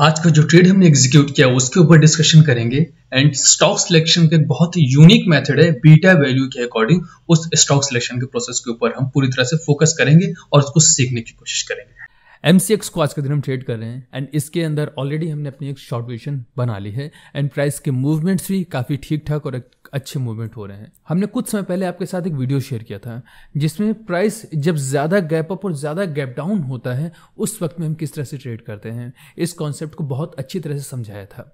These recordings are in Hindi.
आज का जो ट्रेड हमने एग्जीक्यूट किया उसके ऊपर डिस्कशन करेंगे एंड स्टॉक सिलेक्शन का एक बहुत ही यूनिक मेथड है बीटा वैल्यू के अकॉर्डिंग उस स्टॉक सिलेक्शन के प्रोसेस के ऊपर हम पूरी तरह से फोकस करेंगे और उसको सीखने की कोशिश करेंगे एम सी एक्स को आज के दिन हम ट्रेड कर रहे हैं एंड इसके अंदर ऑलरेडी हमने अपनी एक शॉर्ट पोजिशन बना ली है एंड प्राइस के मूवमेंट्स भी काफ़ी ठीक ठाक और अच्छे मूवमेंट हो रहे हैं हमने कुछ समय पहले आपके साथ एक वीडियो शेयर किया था जिसमें प्राइस जब ज़्यादा गैप अप और ज़्यादा गैप डाउन होता है उस वक्त में हम किस तरह से ट्रेड करते हैं इस कॉन्सेप्ट को बहुत अच्छी तरह से समझाया था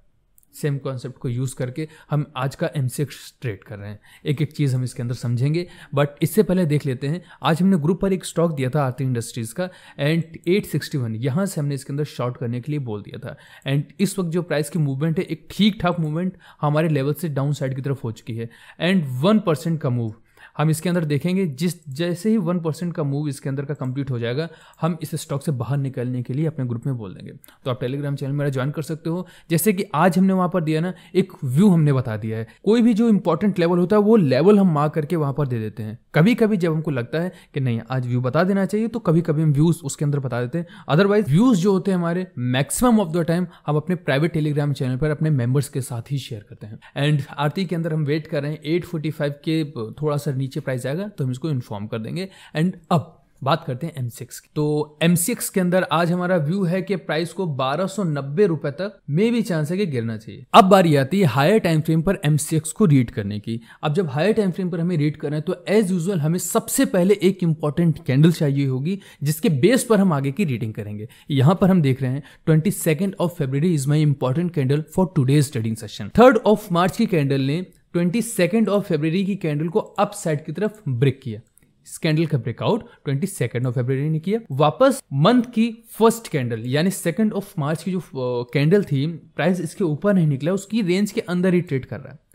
सेम कॉन्सेप्ट को यूज़ करके हम आज का एम सी ट्रेड कर रहे हैं एक एक चीज़ हम इसके अंदर समझेंगे बट इससे पहले देख लेते हैं आज हमने ग्रुप पर एक स्टॉक दिया था आरती इंडस्ट्रीज़ का एंड एट सिक्सटी वन यहाँ से हमने इसके अंदर शॉर्ट करने के लिए बोल दिया था एंड इस वक्त जो प्राइस की मूवमेंट है एक ठीक ठाक मूवमेंट हमारे लेवल से डाउन साइड की तरफ हो चुकी है एंड वन परसेंट का मूव हम इसके अंदर देखेंगे जिस जैसे ही वन परसेंट का मूव इसके अंदर का कंप्लीट हो जाएगा हम इस स्टॉक से बाहर निकलने के लिए अपने ग्रुप में बोल देंगे तो आप टेलीग्राम चैनल मेरा ज्वाइन कर सकते हो जैसे कि आज हमने वहाँ पर दिया ना एक व्यू हमने बता दिया है कोई भी जो इंपॉर्टेंट लेवल होता है वो लेवल हम मार करके वहाँ पर दे देते हैं कभी कभी जब हमको लगता है कि नहीं आज व्यू बता देना चाहिए तो कभी कभी हम व्यूज उसके अंदर बता देते हैं अदरवाइज व्यूज जो होते हैं हमारे मैक्सिमम ऑफ द टाइम हम अपने प्राइवेट टेलीग्राम चैनल पर अपने मेंबर्स के साथ ही शेयर करते हैं एंड आरती के अंदर हम वेट कर रहे हैं एट के थोड़ा सा नीचे प्राइस आएगा तो हम इसको इन्फॉर्म कर देंगे एंड अब बात करते हैं एम सिक्स की तो एम सिक्स के अंदर आज हमारा व्यू है कि प्राइस को बारह सौ नब्बे रुपए तक मे भी चांस है कि गिरना चाहिए अब बारी आती है हायर टाइम फ्रेम पर एम सिक्स को रीड करने की अब जब हायर टाइम फ्रेम पर हमें रीड करना है तो एज यूजल हमें सबसे पहले एक इंपॉर्टेंट कैंडल चाहिए होगी जिसके बेस पर हम आगे की रीडिंग करेंगे यहां पर हम देख रहे हैं twenty of February is my important candle for today's trading session third of March की कैंडल ने ट्वेंटी सेकेंड ऑफ फेबररी की कैंडल को अप साइड की तरफ ब्रेक किया इस कैंडल का breakout twenty second of February ने किया वापस मंथ की फर्स्ट कैंडल यानी सेकेंड ऑफ मार्च की जो कैंडल थी प्राइस इसके ऊपर नहीं निकला उसकी रेंज के अंदर ही ट्रेड कर रहा है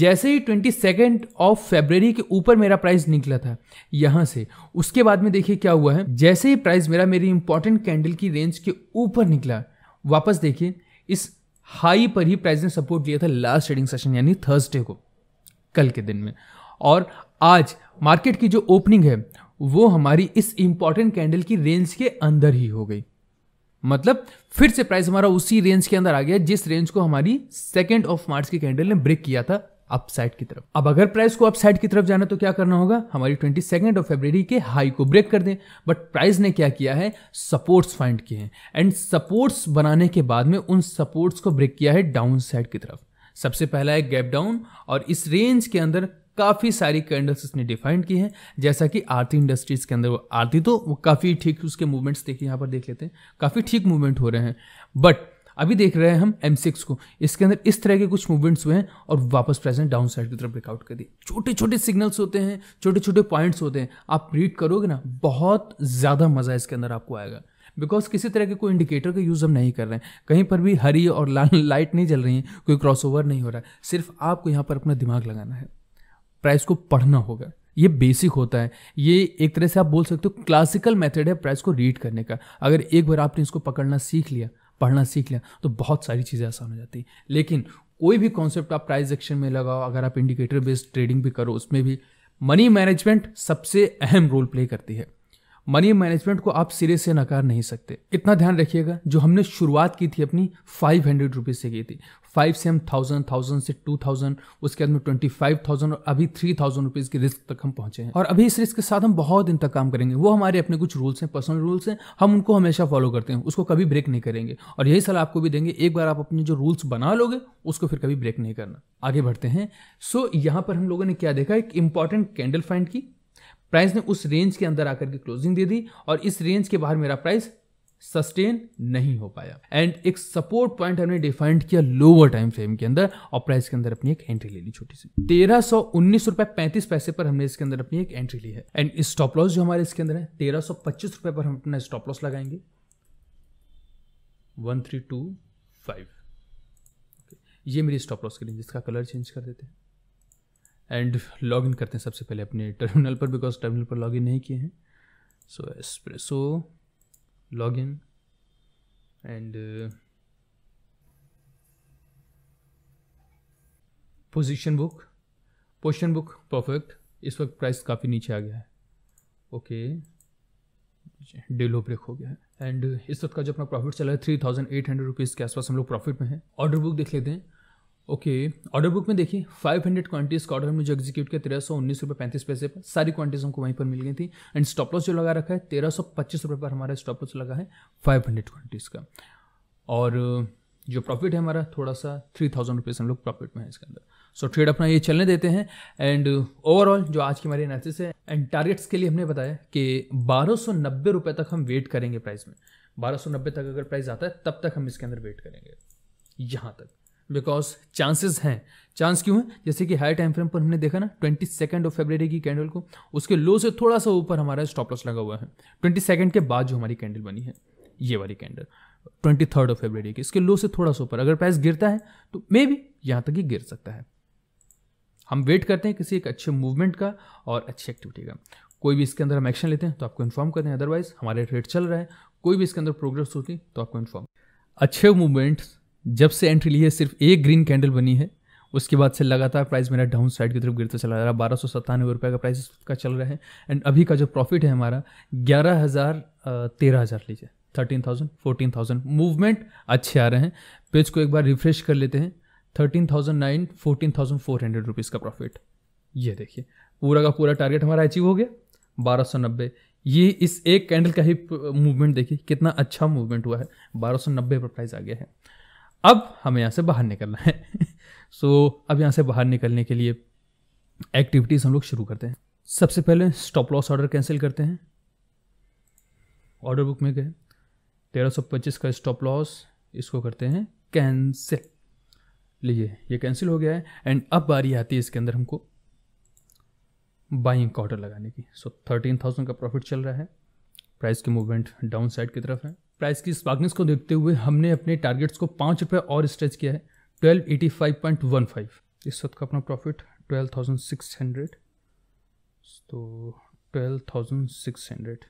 जैसे ही ट्वेंटी सेकेंड ऑफ फेबररी के ऊपर मेरा प्राइस निकला था यहाँ से उसके बाद में देखिए क्या हुआ है जैसे ही प्राइस मेरा मेरी इंपॉर्टेंट कैंडल की रेंज के ऊपर निकला वापस देखिए इस हाई पर ही प्राइस ने सपोर्ट लिया था लास्ट ट्रेडिंग सेशन यानी थर्सडे को कल के दिन में और आज मार्केट की जो ओपनिंग है वो हमारी इस इंपॉर्टेंट कैंडल की रेंज के अंदर ही हो गई मतलब फिर से प्राइस हमारा उसी रेंज के अंदर आ गया जिस रेंज को हमारी सेकेंड ऑफ मार्च की कैंडल ने ब्रेक किया था अपसाइड की तरफ अब अगर प्राइस को अपसाइड की तरफ जाना तो क्या करना होगा हमारी ट्वेंटी सेकेंड ऑफ फेब्रवरी के हाई को ब्रेक कर दें बट प्राइस ने क्या किया है सपोर्ट्स फाइंड किए हैं एंड सपोर्ट्स बनाने के बाद में उन सपोर्ट्स को ब्रेक किया है डाउन साइड की तरफ सबसे पहला है गैप डाउन और इस रेंज के अंदर काफ़ी सारी कैंडल्स इसने डिफाइंड की हैं जैसा कि आरती इंडस्ट्रीज़ के अंदर वो आरती तो वो काफ़ी ठीक उसके मूवमेंट्स देखिए यहाँ पर देख लेते हैं काफ़ी ठीक मूवमेंट हो रहे हैं बट अभी देख रहे हैं हम एम सिक्स को इसके अंदर इस तरह के कुछ मूवमेंट्स हुए हैं और वापस प्रेजेंट डाउन साइड की तरफ ब्रेकआउट कर दिए छोटे छोटे सिग्नल्स होते हैं छोटे छोटे पॉइंट्स होते हैं आप रीड करोगे ना बहुत ज़्यादा मज़ा इसके अंदर आपको आएगा बिकॉज किसी तरह के कोई इंडिकेटर का यूज़ हम नहीं कर रहे हैं कहीं पर भी हरी और लाल लाइट नहीं जल रही है कोई क्रॉस नहीं हो रहा है सिर्फ आपको यहाँ पर अपना दिमाग लगाना है प्राइस को पढ़ना होगा ये बेसिक होता है ये एक तरह से आप बोल सकते हो क्लासिकल मेथड है प्राइस को रीड करने का अगर एक बार आपने इसको पकड़ना सीख लिया पढ़ना सीख लें तो बहुत सारी चीज़ें आसान हो जाती हैं लेकिन कोई भी कॉन्सेप्ट आप प्राइस एक्शन में लगाओ अगर आप इंडिकेटर बेस्ड ट्रेडिंग भी करो उसमें भी मनी मैनेजमेंट सबसे अहम रोल प्ले करती है मनी मैनेजमेंट को आप सिरे से नकार नहीं सकते इतना ध्यान रखिएगा जो हमने शुरुआत की थी अपनी फाइव हंड्रेड रुपीज़ से की थी फाइव से हम थाउजेंड थाउजेंड से टू थाउजेंड उसके बाद में ट्वेंटी फाइव थाउजेंड और अभी थ्री थाउजेंड रुपीज़ की रिस्क तक हम पहुंचे हैं और अभी इस रिस्क के साथ हम बहुत दिन तक काम करेंगे वो हमारे अपने कुछ रूल्स हैं पर्सनल रूल्स हैं हम उनको हमेशा फॉलो करते हैं उसको कभी ब्रेक नहीं करेंगे और यही सलाह आपको भी देंगे एक बार आप अपने जो रूल्स बना लोगे उसको फिर कभी ब्रेक नहीं करना आगे बढ़ते हैं सो so, यहाँ पर हम लोगों ने क्या देखा एक इंपॉर्टेंट कैंडल फाइंड की प्राइस ने उस रेंज के अंदर आकर के क्लोजिंग दे दी और इस रेंज के बाहर मेरा प्राइस सस्टेन नहीं हो पाया एंड एक सपोर्ट पॉइंट हमने डिफाइंड किया लोअर टाइम फ्रेम के अंदर और प्राइस के अंदर अपनी एक एंट्री ले ली छोटी सी तेरह सौ उन्नीस रुपए पैंतीस पैसे पर हमने इसके अंदर अपनी एक एंट्री ली है एंड स्टॉप लॉस जो हमारे इसके अंदर है तेरह सौ पच्चीस रुपए पर हम अपना स्टॉप लॉस लगाएंगे वन थ्री टू फाइव ये मेरी स्टॉप लॉस के लिए इसका कलर चेंज कर देते हैं एंड लॉग इन करते हैं सबसे पहले अपने टर्मिनल पर बिकॉज टर्मिनल पर लॉग इन नहीं किए हैं so espresso log in and position book position book perfect इस वक्त प्राइस काफ़ी नीचे आ गया है ओके डेलो ब्रेक हो गया है एंड इस वक्त का जो अपना प्रॉफिट चला है three thousand eight hundred rupees के आसपास हम लोग प्रॉफिट में हैं ऑर्डर बुक देख लेते हैं ओके ऑर्डर बुक में देखिए 500 हंड्रेड क्वांटिटीज का ऑर्डर मुझे एग्जीक्यूट किया तेरह सौ उन्नीस रुपये पैंतीस पैसे पर सारी क्वांटिटीज हमको वहीं पर मिल गई थी एंड स्टॉप लॉस जो लगा रखा है तेरह सौ पच्चीस रुपये पर हमारा स्टॉप लॉस लगा है फाइव हंड्रेड क्वांटिटीज का और uh, जो प्रॉफिट है हमारा थोड़ा सा थ्री थाउजेंड रुपीज़ हम लोग प्रॉफिट में है इसके अंदर सो so, ट्रेड अपना ये चलने देते हैं एंड ओवरऑल uh, जो आज की हमारी एनालिसिस है एंड टारगेट्स के लिए हमने बताया कि बारह सौ नब्बे रुपये तक हम वेट करेंगे प्राइस में बारह सौ नब्बे तक अगर प्राइस आता है तब तक हम इसके अंदर वेट करेंगे यहाँ तक बिकॉज चांसेस हैं चांस क्यों है जैसे कि हाई टाइम फ्रेम पर हमने देखा ना ट्वेंटी सेकेंड ऑफ फेबर की कैंडल को उसके लो से थोड़ा सा ऊपर हमारा स्टॉप लॉस लगा हुआ है ट्वेंटी सेकेंड के बाद जो हमारी कैंडल बनी है ये वाली candle twenty third of February की इसके लो से थोड़ा सा ऊपर अगर प्राइस गिरता है तो मे बी यहाँ तक ही गिर सकता है हम वेट करते हैं किसी एक अच्छे मूवमेंट का और अच्छी एक्टिविटी का कोई भी इसके अंदर हम एक्शन लेते हैं तो आपको इन्फॉर्म करते हैं अदरवाइज हमारे रेट चल रहा है कोई भी इसके अंदर प्रोग्रेस होती तो आपको इन्फॉर्म अच्छे मूवमेंट्स जब से एंट्री ली है सिर्फ एक ग्रीन कैंडल बनी है उसके बाद से लगातार प्राइस मेरा डाउन साइड की तरफ गिरता चला जा रहा है बारह सौ सत्तानवे रुपये का प्राइस का चल रहा है एंड अभी का जो प्रॉफिट है हमारा ग्यारह हज़ार तेरह हज़ार लीजिए thirteen thousand fourteen thousand movement अच्छे आ रहे हैं पेज को एक बार रिफ्रेश कर लेते हैं thirteen thousand nine fourteen thousand four hundred rupees का प्रॉफिट ये देखिए पूरा का पूरा टारगेट हमारा अचीव हो गया बारह सौ नब्बे ये इस एक कैंडल का ही मूवमेंट देखिए कितना अच्छा मूवमेंट हुआ है बारह सौ नब्बे पर प्राइस आ गया है अब हमें यहाँ से बाहर निकलना है सो so, अब यहाँ से बाहर निकलने के लिए एक्टिविटीज़ हम लोग शुरू करते हैं सबसे पहले स्टॉप लॉस ऑर्डर कैंसिल करते हैं ऑर्डर बुक में गए तेरह सौ पच्चीस का स्टॉप लॉस इसको करते हैं कैंसिल लीजिए ये कैंसिल हो गया है एंड अब बारी आती है इसके अंदर हमको बाइंग का ऑर्डर लगाने की सो थर्टीन थाउजेंड का प्रॉफिट चल रहा है प्राइस की मूवमेंट डाउन साइड की तरफ है प्राइस की स्पार्कनेस को देखते हुए हमने अपने टारगेट्स को पाँच रुपये और स्ट्रेच किया है twelve eighty five point one five इस वक्त का अपना profit twelve thousand six hundred तो twelve thousand six hundred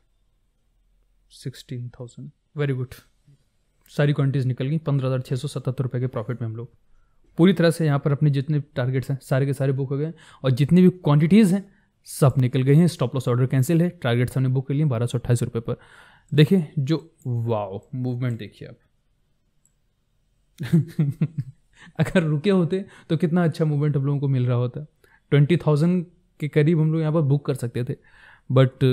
sixteen thousand very good सारी क्वान्टिटीज़ निकल गई पंद्रह हज़ार छः सौ सतहत्तर रुपये के प्रॉफिट में हम लोग पूरी तरह से यहाँ पर अपने जितने टारगेट्स हैं सारे के सारे बुक हो गए और जितनी भी क्वांटिटीज़ हैं सब निकल गए हैं स्टॉप लॉस ऑर्डर कैंसिल है टारगेट्स हमने बुक कर लिए बारह सौ अट्ठाईस रुपये पर देखिए जो वाओ मूवमेंट देखिए आप अगर रुके होते तो कितना अच्छा मूवमेंट हम लोगों को मिल रहा होता ट्वेंटी थाउजेंड के करीब हम लोग यहाँ पर बुक कर सकते थे बट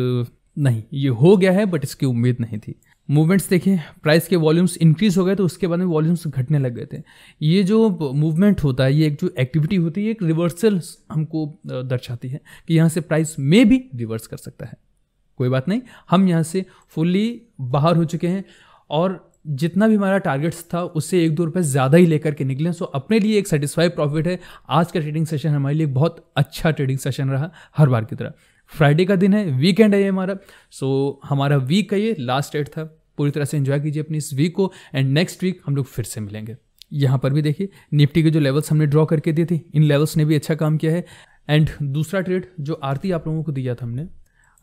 नहीं ये हो गया है बट इसकी उम्मीद नहीं थी मूवमेंट्स देखिए प्राइस के वॉल्यूम्स इंक्रीज हो गए तो उसके बाद में वॉल्यूम्स घटने लग गए थे ये जो मूवमेंट होता है ये एक जो एक्टिविटी होती है एक रिवर्सल हमको दर्शाती है कि यहाँ से प्राइस में भी रिवर्स कर सकता है कोई बात नहीं हम यहाँ से फुल्ली बाहर हो चुके हैं और जितना भी हमारा टारगेट्स था उससे एक दो रुपये ज़्यादा ही लेकर के निकले सो अपने लिए एक सेटिस्फाई प्रॉफिट है आज का ट्रेडिंग सेशन हमारे लिए बहुत अच्छा ट्रेडिंग सेशन रहा हर बार की तरह फ्राइडे का दिन है वीकेंड है ये हमारा सो हमारा वीक का ये लास्ट डेट था पूरी तरह से इन्जॉय कीजिए अपनी इस वीक को एंड नेक्स्ट वीक हम लोग फिर से मिलेंगे यहाँ पर भी देखिए निफ्टी के जो लेवल्स हमने ड्रॉ करके दिए थे इन लेवल्स ने भी अच्छा काम किया है एंड दूसरा ट्रेड जो आरती आप लोगों को दिया था हमने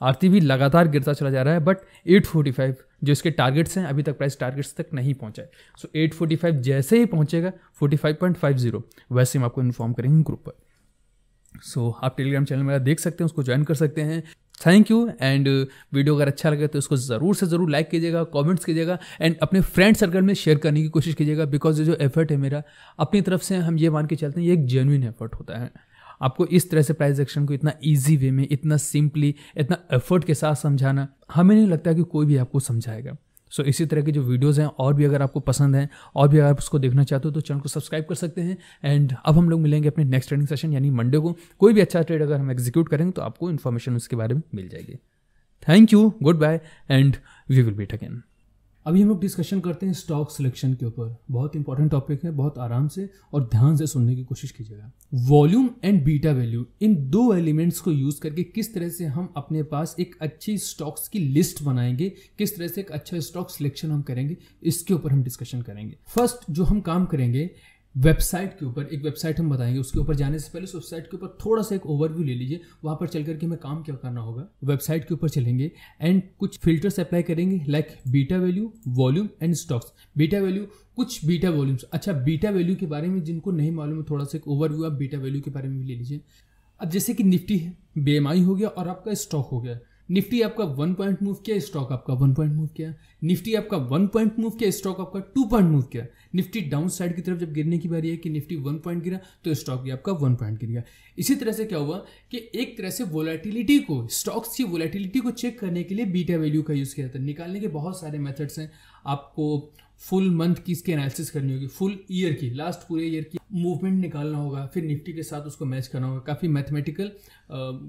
आरती भी लगातार गिरता चला जा रहा है बट 845 जो इसके टारगेट्स हैं अभी तक प्राइस टारगेट्स तक नहीं पहुंचा है सो so, 845 जैसे ही पहुंचेगा 45.50 वैसे हम आपको इन्फॉर्म करेंगे ग्रुप पर सो so, आप टेलीग्राम चैनल मेरा देख सकते हैं उसको ज्वाइन कर सकते हैं थैंक यू एंड वीडियो अगर अच्छा लगे तो इसको ज़रूर से ज़रूर लाइक कीजिएगा कमेंट्स कीजिएगा एंड अपने फ्रेंड सर्कल में शेयर करने की कोशिश कीजिएगा बिकॉज ये जो एफर्ट है मेरा अपनी तरफ से हम ये मान के चलते हैं ये एक जेन्यून एफर्ट होता है आपको इस तरह से प्राइस एक्शन को इतना ईजी वे में इतना सिंपली इतना एफर्ट के साथ समझाना हमें नहीं लगता कि कोई भी आपको समझाएगा सो so, इसी तरह के जो वीडियोज़ हैं और भी अगर आपको पसंद हैं और भी अगर आप उसको देखना चाहते हो तो चैनल को सब्सक्राइब कर सकते हैं एंड अब हम लोग मिलेंगे अपने नेक्स्ट ट्रेडिंग सेशन यानी मंडे को कोई भी अच्छा ट्रेड अगर हम एग्जीक्यूट करेंगे तो आपको इन्फॉर्मेशन उसके बारे में मिल जाएगी thank you good bye and we will meet again अभी हम लोग डिस्कशन करते हैं स्टॉक सिलेक्शन के ऊपर बहुत इंपॉर्टेंट टॉपिक है बहुत आराम से और ध्यान से सुनने की कोशिश कीजिएगा वॉल्यूम एंड बीटा वैल्यू इन दो एलिमेंट्स को यूज करके किस तरह से हम अपने पास एक अच्छी स्टॉक्स की लिस्ट बनाएंगे किस तरह से एक अच्छा स्टॉक सिलेक्शन हम करेंगे इसके ऊपर हम डिस्कशन करेंगे फर्स्ट जो हम काम करेंगे वेबसाइट के ऊपर एक वेबसाइट हम बताएंगे उसके ऊपर जाने से पहले उस वेबसाइट के ऊपर थोड़ा सा एक ओवरव्यू ले लीजिए वहाँ पर चल करके हमें काम क्या करना होगा वेबसाइट के ऊपर चलेंगे एंड कुछ फिल्टर्स अप्लाई करेंगे like beta value volume and stocks beta value कुछ बीटा वॉल्यूम्स अच्छा बीटा वैल्यू के बारे में जिनको नहीं मालूम है थोड़ा सा एक ओवरव्यू आप बीटा वैल्यू के बारे में भी ले लीजिए अब जैसे कि निफ्टी है बी हो गया और आपका स्टॉक हो गया निफ्टी आपका वन पॉइंट मूव किया स्टॉक आपका वन पॉइंट मूव किया निफ्टी आपका वन पॉइंट मूव किया स्टॉक आपका टू पॉइंट मूव किया निफ्टी डाउन साइड की तरफ जब गिरने की बारी है कि निफ्टी वन पॉइंट गिरा तो स्टॉक भी आपका वन पॉइंट गिर गया इसी तरह से क्या हुआ कि एक तरह से वोलेटिलिटी को स्टॉक्स की वोलेटिलिटी को चेक करने के लिए बीटा वैल्यू का यूज़ किया जाता है निकालने के बहुत सारे मेथड्स हैं आपको फुल मंथ की इसकी एनालिसिस करनी होगी फुल ईयर की लास्ट पूरे ईयर की मूवमेंट निकालना होगा फिर निफ्टी के साथ उसको मैच करना होगा काफ़ी मैथमेटिकल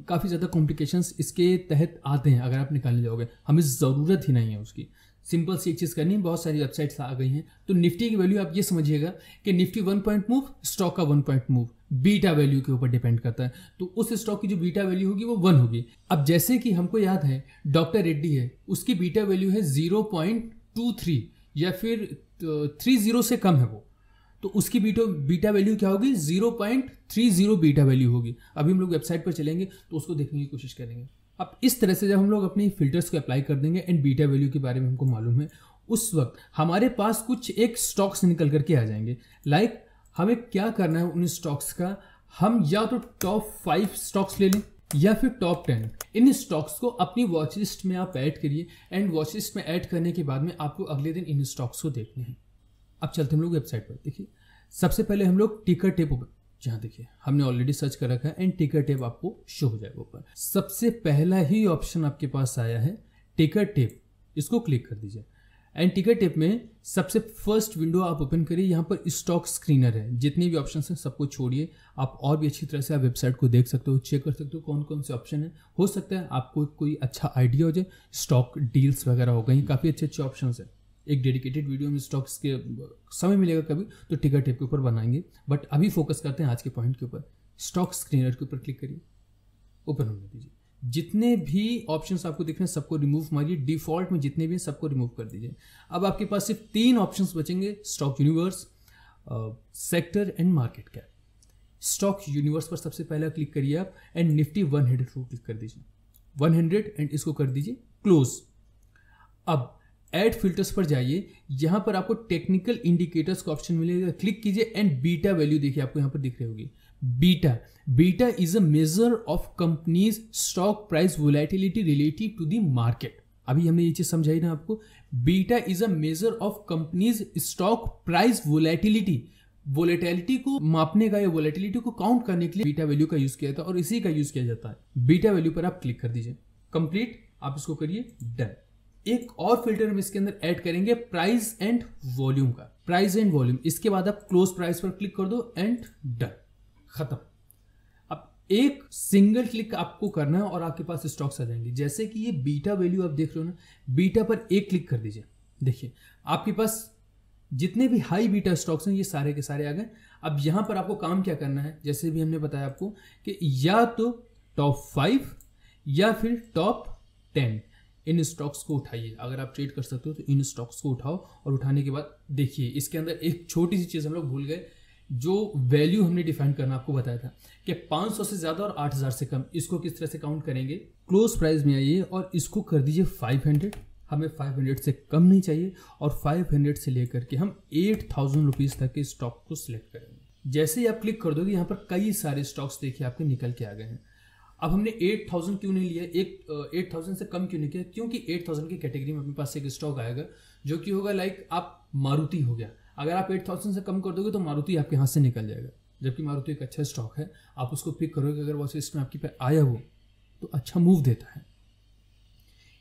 काफ़ी ज़्यादा कॉम्प्लिकेशंस इसके तहत आते हैं अगर आप निकालने जाओगे हमें ज़रूरत ही नहीं है उसकी सिंपल सी एक चीज़ करनी है बहुत सारी वेबसाइट्स आ गई हैं तो निफ्टी की वैल्यू आप ये समझिएगा कि Nifty one point move stock का one point move beta value के ऊपर डिपेंड करता है तो उस स्टॉक की जो बीटा वैल्यू होगी वो वन होगी अब जैसे कि हमको याद है डॉक्टर रेड्डी है उसकी बीटा वैल्यू है जीरो पॉइंट टू थ्री या फिर थ्री जीरो तो, से कम है वो तो उसकी बीटो बीटा वैल्यू क्या होगी zero point three zero beta value होगी अभी हम लोग वेबसाइट पर चलेंगे तो उसको देखने की कोशिश करेंगे अब इस तरह से जब हम लोग अपने फिल्टर्स को अप्लाई कर देंगे एंड बीटा वैल्यू के बारे में हमको मालूम है उस वक्त हमारे पास कुछ एक स्टॉक्स निकल करके आ जाएंगे लाइक like, हमें क्या करना है उन स्टॉक्स का हम या तो टॉप फाइव स्टॉक्स ले लें या फिर टॉप टेन इन स्टॉक्स को अपनी वॉच लिस्ट में आप ऐड करिए एंड वॉच लिस्ट में ऐड करने के बाद में आपको अगले दिन इन स्टॉक्स को देखने हैं अब चलते हम लोग वेबसाइट पर देखिए सबसे पहले हम लोग टिकर टेप ऊपर जहाँ देखिए हमने ऑलरेडी सर्च कर रखा है एंड टिकर टेप आपको शो हो जाएगा ऊपर सबसे पहला ही ऑप्शन आपके पास आया है टिकर टेप इसको क्लिक कर दीजिए एंड टिकट टिप में सबसे फर्स्ट विंडो आप ओपन करिए यहाँ पर स्टॉक स्क्रीनर है जितने भी ऑप्शन हैं सबको छोड़िए आप और भी अच्छी तरह से आप वेबसाइट को देख सकते हो चेक कर सकते हो कौन कौन से ऑप्शन है हो सकता है आपको कोई अच्छा आइडिया हो जाए स्टॉक डील्स वगैरह हो गई काफ़ी अच्छे अच्छे ऑप्शन है एक डेडिकेटेड वीडियो में स्टॉक्स के समय मिलेगा कभी तो टिकट टिप के ऊपर बनाएंगे बट अभी फोकस करते हैं आज के पॉइंट के ऊपर स्टॉक स्क्रीनर के ऊपर क्लिक करिए ओपन होने दीजिए जितने भी ऑप्शन आपको दिख रहे हैं सबको रिमूव मारिए डिफॉल्ट में जितने भी हैं सबको रिमूव कर दीजिए अब आपके पास सिर्फ तीन ऑप्शन बचेंगे stock universe sector and market cap stock universe पर सबसे पहला क्लिक करिए आप एंड निफ्टी वन हंड्रेड को क्लिक कर दीजिए वन हंड्रेड एंड इसको कर दीजिए क्लोज अब एड फिल्टर्स पर जाइए यहां पर आपको टेक्निकल इंडिकेटर्स का ऑप्शन मिलेगा क्लिक कीजिए एंड बीटा वैल्यू देखिए आपको यहां पर दिख रही होगी beta beta is a measure of company's stock price volatility relative to the market अभी हमने ये चीज समझाई ना आपको beta is a measure of company's stock price volatility volatility को मापने का या वोलेटिलिटी को काउंट करने के लिए बीटा वैल्यू का यूज किया जाता है और इसी का यूज किया जाता है बीटा वैल्यू पर आप क्लिक कर दीजिए कंप्लीट आप इसको करिए डन एक और फिल्टर हम इसके अंदर ऐड करेंगे प्राइस एंड वॉल्यूम का प्राइस एंड वॉल्यूम इसके बाद आप क्लोज प्राइस पर क्लिक कर दो एंड डन ख़त्म अब एक सिंगल क्लिक आपको करना है और आपके पास स्टॉक्स आ जाएंगे जैसे कि ये बीटा वैल्यू आप देख रहे हो ना बीटा पर एक क्लिक कर दीजिए देखिए आपके पास जितने भी हाई बीटा स्टॉक्स हैं ये सारे के सारे आ गए अब यहां पर आपको काम क्या करना है जैसे भी हमने बताया आपको कि या तो टॉप फाइव या फिर टॉप टेन इन स्टॉक्स को उठाइए अगर आप ट्रेड कर सकते हो तो इन स्टॉक्स को उठाओ और उठाने के बाद देखिए इसके अंदर एक छोटी सी चीज़ हम लोग भूल गए जो वैल्यू हमने डिफाइन करना आपको बताया था कि 500 से ज़्यादा और 8000 से कम इसको किस तरह से काउंट करेंगे क्लोज प्राइस में आइए और इसको कर दीजिए 500 हमें 500 से कम नहीं चाहिए और 500 से लेकर के हम 8000 थाउजेंड रुपीज तक के स्टॉक को सिलेक्ट करेंगे जैसे ही आप क्लिक कर दोगे यहाँ पर कई सारे स्टॉक्स देखिए आपके निकल के आ गए हैं अब हमने 8000 क्यों नहीं लिया एक एट थाउजेंड से कम क्यों नहीं किया क्योंकि 8000 की कैटेगरी में अपने पास एक स्टॉक आएगा जो कि होगा लाइक आप मारुति हो गया अगर आप एट थाउजेंड से कम कर दोगे तो मारुति आपके हाथ से निकल जाएगा जबकि मारुति एक अच्छा स्टॉक है आप उसको पिक करोगे अगर वो लिस्ट में आपके पे आया हो तो अच्छा मूव देता है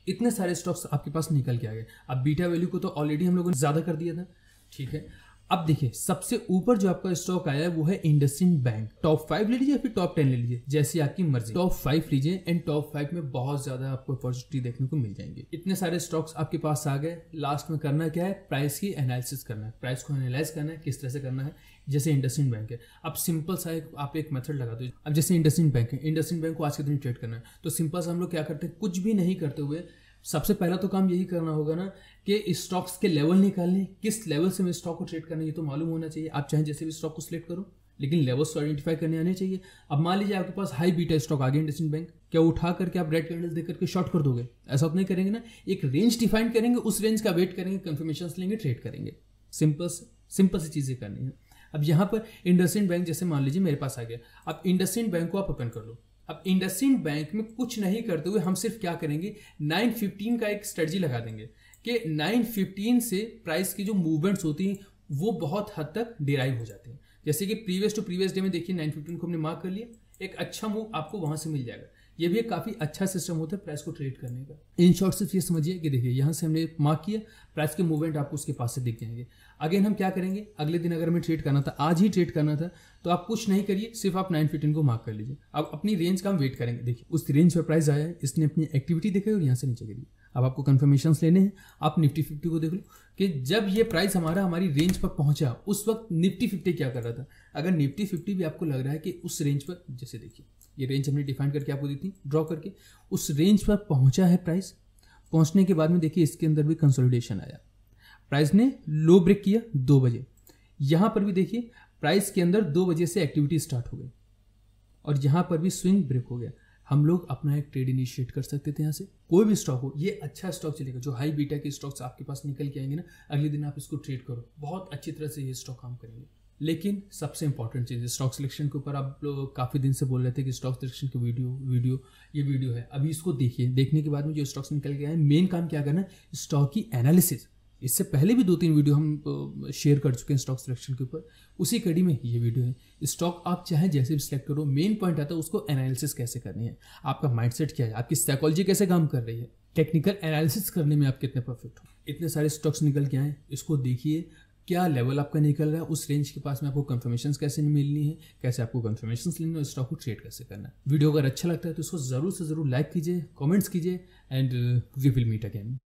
इतने सारे स्टॉक्स आपके पास निकल के आ गए अब बीटा वैल्यू को तो ऑलरेडी हम लोगों ने ज़्यादा कर दिया था ठीक है अब देखिए सबसे ऊपर जो आपका स्टॉक आया है वो है इंडसिंड बैंक टॉप फाइव ले लीजिए फिर टॉप टेन ले लीजिए जैसी आपकी मर्जी टॉप फाइव लीजिए एंड टॉप फाइव में बहुत ज्यादा आपको अपॉर्चुनिटी देखने को मिल जाएंगे इतने सारे स्टॉक्स आपके पास आ गए लास्ट में करना क्या है प्राइस की एनालिसिस करना है प्राइस को एनालाइज करना है किस तरह से करना है जैसे इंडसिंड बैंक है अब सिंपल सा एक आप एक मेथड लगा दो अब जैसे इंडसिंड बैंक है इंडसिंड बैंक को आज के दिन ट्रेड करना है तो सिंपल सा हम लोग क्या करते हैं कुछ भी नहीं करते हुए सबसे पहला तो काम यही करना होगा ना कि स्टॉक्स के लेवल निकालने किस लेवल से मैं स्टॉक को ट्रेड करना ये तो मालूम होना चाहिए आप चाहे जैसे भी स्टॉक को सिलेक्ट करो लेकिन लेवल्स को आइडेंटिफाई करने आने चाहिए अब मान लीजिए आपके पास हाई बीटा स्टॉक आगे इंडस्ट्रीन बैंक क्या उठा करके आप रेड कैंडल्स देख करके शॉर्ट कर दोगे ऐसा तो नहीं करेंगे ना एक रेंज डिफाइन करेंगे उस रेंज का वेट करेंगे कन्फर्मेशन लेंगे ट्रेड करेंगे सिंपल सिंपल सी चीज़ें करनी है अब यहाँ पर इंडस्ट्रीन बैंक जैसे मान लीजिए मेरे पास आ गया अब इंडस्ट्रीन बैंक को आप ओपन कर लो अब इंडसिंड बैंक में कुछ नहीं करते हुए हम सिर्फ क्या करेंगे 915 का एक स्ट्रेटजी लगा देंगे कि 915 से प्राइस की जो मूवमेंट्स होती हैं वो बहुत हद तक डिराइव हो जाती हैं जैसे कि प्रीवियस टू प्रीवियस डे में देखिए 915 को हमने मार्क कर लिया एक अच्छा मूव आपको वहां से मिल जाएगा ये भी एक काफ़ी अच्छा सिस्टम होता है प्राइस को ट्रेड करने का इन शॉर्ट सिर्फ ये समझिए कि देखिए यहाँ से हमने मार्क किया प्राइस के मूवमेंट आपको उसके पास से दिख जाएंगे अगेन हम क्या करेंगे अगले दिन अगर हमें ट्रेड करना था आज ही ट्रेड करना था तो आप कुछ नहीं करिए सिर्फ आप नाइन फिफ्टीन को मार्क कर लीजिए अब अपनी रेंज का हम वेट करेंगे देखिए उस रेंज पर प्राइस आया है इसने अपनी एक्टिविटी दिखाई और यहाँ से नीचे गिरी अब आपको कन्फर्मेशन लेने हैं आप निफ्टी फिफ्टी को देख लो कि जब ये प्राइस हमारा हमारी रेंज पर पहुंचा उस वक्त निफ्टी फिफ्टी क्या कर रहा था अगर निफ्टी फिफ्टी भी आपको लग रहा है कि उस रेंज पर जैसे देखिए ये रेंज हमने डिफाइन करके आपको दी थी ड्रॉ करके उस रेंज पर पहुंचा है प्राइस पहुंचने के बाद में देखिए इसके अंदर भी कंसोलिडेशन आया प्राइस ने लो ब्रेक किया दो बजे यहाँ पर भी देखिए प्राइस के अंदर दो बजे से एक्टिविटी स्टार्ट हो गई और यहाँ पर भी स्विंग ब्रेक हो गया हम लोग अपना एक ट्रेड इनिशिएट कर सकते थे यहाँ से कोई भी स्टॉक हो ये अच्छा स्टॉक चलेगा जो हाई बीटा के स्टॉक्स आपके पास निकल के आएंगे ना अगले दिन आप इसको ट्रेड करो बहुत अच्छी तरह से ये स्टॉक काम करेंगे लेकिन सबसे इंपॉर्टेंट चीज़ है स्टॉक सिलेक्शन के ऊपर आप लोग काफ़ी दिन से बोल रहे थे कि स्टॉक सिलेक्शन की वीडियो वीडियो ये वीडियो है अभी इसको देखिए देखने के बाद में जो स्टॉक्स निकल गया है मेन काम क्या करना है स्टॉक की एनालिसिस इससे पहले भी दो तीन वीडियो हम शेयर कर चुके हैं स्टॉक सिलेक्शन के ऊपर उसी कड़ी में ये वीडियो है स्टॉक आप चाहे जैसे भी सिलेक्ट करो मेन पॉइंट आता है उसको एनालिसिस कैसे करनी है आपका माइंडसेट क्या है आपकी साइकोलॉजी कैसे काम कर रही है टेक्निकल एनालिसिस करने में आप कितने परफेक्ट हो इतने सारे स्टॉक्स निकल के आए इसको देखिए क्या लेवल आपका निकल रहा है उस रेंज के पास में आपको कंफर्मेशन कैसे मिलनी है कैसे आपको कंफर्मेशन लेनी है स्टॉक को ट्रेड कैसे करना है वीडियो अगर अच्छा लगता है तो इसको ज़रूर से ज़रूर लाइक कीजिए कॉमेंट्स कीजिए and we will meet again